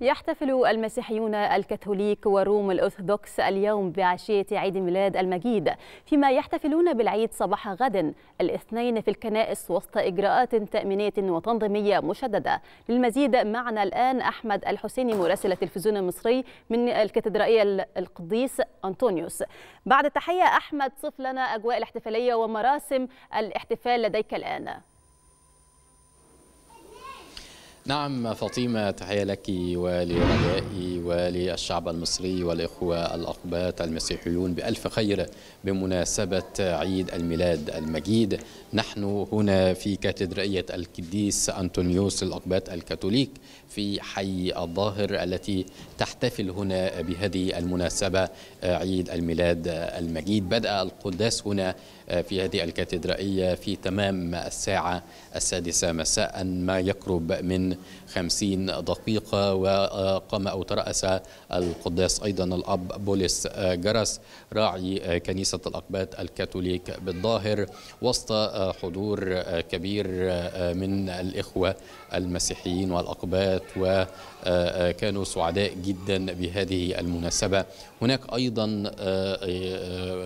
يحتفل المسيحيون الكاثوليك وروم الأرثوذكس اليوم بعشية عيد ميلاد المجيد فيما يحتفلون بالعيد صباح غد الاثنين في الكنائس وسط إجراءات تأمينية وتنظيمية مشددة للمزيد معنا الآن أحمد الحسيني مراسل التلفزيون المصري من الكاتدرائية القديس أنطونيوس بعد تحية أحمد صف لنا أجواء الاحتفالية ومراسم الاحتفال لديك الآن نعم فاطمة تحية لك ولرجائي وللشعب المصري والإخوة الأقباط المسيحيون بألف خير بمناسبة عيد الميلاد المجيد نحن هنا في كاتدرائية القديس أنطونيوس الأقباط الكاثوليك في حي الظاهر التي تحتفل هنا بهذه المناسبة عيد الميلاد المجيد بدأ القداس هنا في هذه الكاتدرائية في تمام الساعة السادسة مساء ما يقرب من 50 دقيقة وقام أو ترأس القداس أيضا الأب بولس جرس راعي كنيسة الأقباط الكاثوليك بالظاهر وسط حضور كبير من الإخوة المسيحيين والأقباط وكانوا سعداء جدا بهذه المناسبة هناك أيضا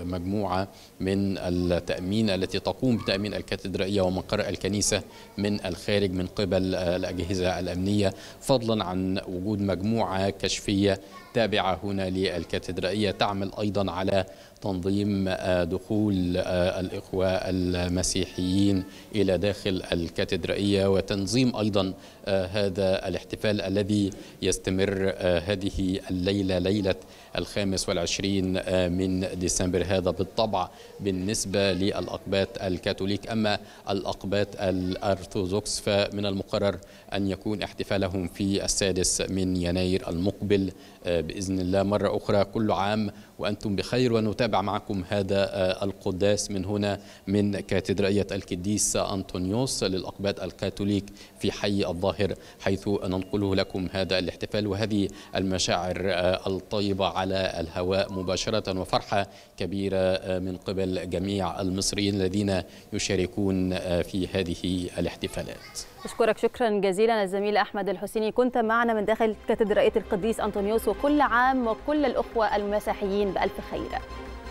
مجموعة من التأمين التي تقوم بتأمين الكاتدرائية ومقر الكنيسة من الخارج من قبل الأجهزة الأجهزة الأمنية فضلا عن وجود مجموعة كشفية تابعة هنا للكاتدرائية تعمل أيضا على تنظيم دخول آه، الإخوة المسيحيين إلى داخل الكاتدرائية وتنظيم أيضا آه، هذا الاحتفال الذي يستمر آه، هذه الليلة ليلة الخامس والعشرين من ديسمبر هذا بالطبع بالنسبة للأقباط الكاثوليك أما الأقباط الأرثوذكس فمن المقرر أن يكون احتفالهم في السادس من يناير المقبل بإذن الله مرة أخرى كل عام وأنتم بخير ونتابع نتابع معكم هذا آه، القداس من هنا من كاتدرائية القديس أنطونيوس للأقباط الكاثوليك في حي الظاهر حيث ننقله لكم هذا الاحتفال وهذه المشاعر آه، الطيبة على الهواء مباشرة وفرحة كبيرة آه، من قبل جميع المصريين الذين يشاركون في هذه الاحتفالات أشكرك شكرا جزيلا الزميل أحمد الحسيني كنت معنا من داخل كاتدرائية القديس أنطونيوس وكل عام وكل الأخوة المسيحيين بألف خير